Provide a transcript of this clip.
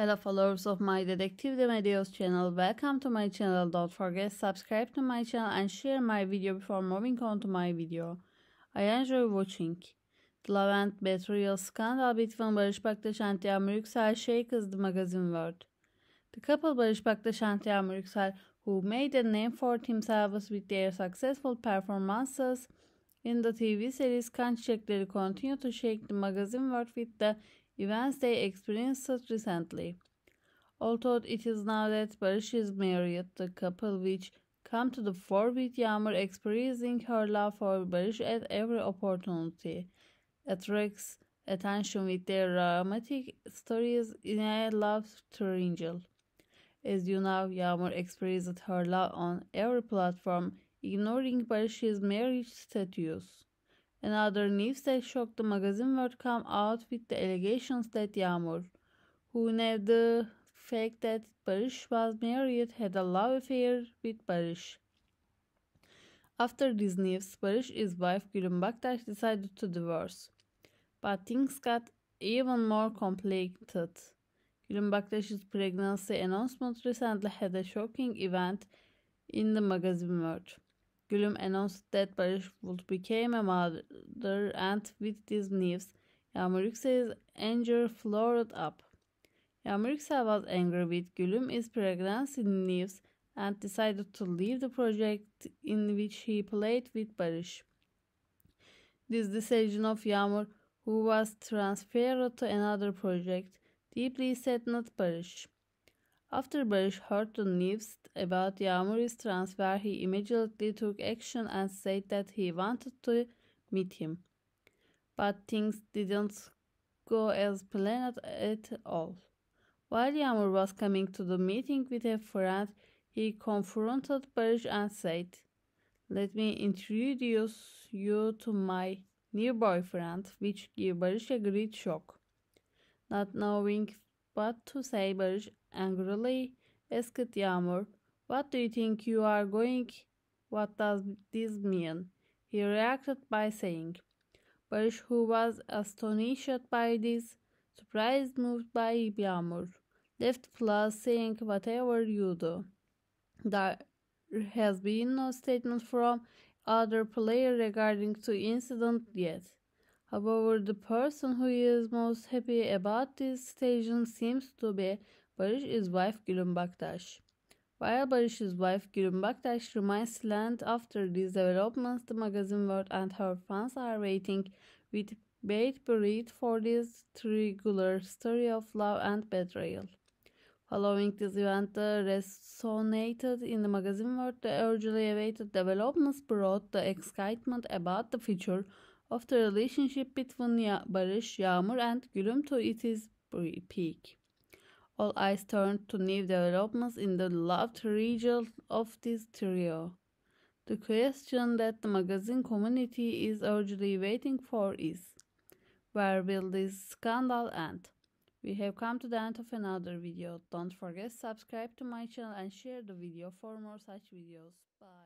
Hello followers of my Detective Demedios channel, welcome to my channel, don't forget subscribe to my channel and share my video before moving on to my video. I enjoy watching. The Levent betrayal scandal between Barış Baktaş and Yağmur Yüksel shakes the magazine world. The couple Barış Baktaş and Yağmur Yüksel, who made a name for themselves with their successful performances in the TV series Kan Çiçekleri, continue to shake the magazine world with the events they experienced recently. Although it is now that Barış is married, the couple which come to the fore with Yağmur expressing her love for Barış at every opportunity, attracts attention with their romantic stories in a love triangle. As you know, Yağmur expressed her love on every platform, ignoring Barış's marriage status. Another news that shocked the magazine world, came out with the allegations that Yağmur, who knew the fact that Barış was married, had a love affair with Barış. After these news, Barış's wife Gülüm Baktaş decided to divorce. But things got even more complicated. Gülüm Baktaş's pregnancy announcement recently had a shocking event in the magazine world. Gülüm announced that Barış would become a mother and with these news, Yağmur Yüksel's anger flared up. Yağmur Yüksel was angry with Gülüm's pregnancy news and decided to leave the project in which he played with Barış. This decision of Yağmur, who was transferred to another project, deeply saddened Barış. After Berish heard the news about Yağmur's transfer, he immediately took action and said that he wanted to meet him. But things didn't go as planned at all. While Yağmur was coming to the meeting with a friend, he confronted Berish and said, Let me introduce you to my new boyfriend, which gave Berish a great shock. Not knowing what to say Barış angrily asked Yağmur. What do you think you are going? What does this mean? He reacted by saying. Barış, who was astonished by this, surprised moved by Yağmur, left Plus saying whatever you do. There has been no statement from other player regarding to incident yet. However, the person who is most happy about this station seems to be Barış's wife Gülüm Baktaş. While Barış's wife Gülüm Baktaş remains land after these developments, the magazine world and her fans are waiting with bated breath for this triangular story of love and betrayal. Following this event, the resonated in the magazine world the urgently awaited developments brought the excitement about the future of the relationship between ya- Barış Yağmur and Gülümto it is peak. All eyes turned to new developments in the loved region of this trio. The question that the magazine community is urgently waiting for is where will this scandal end? We have come to the end of another video. Don't forget subscribe to my channel and share the video for more such videos. Bye.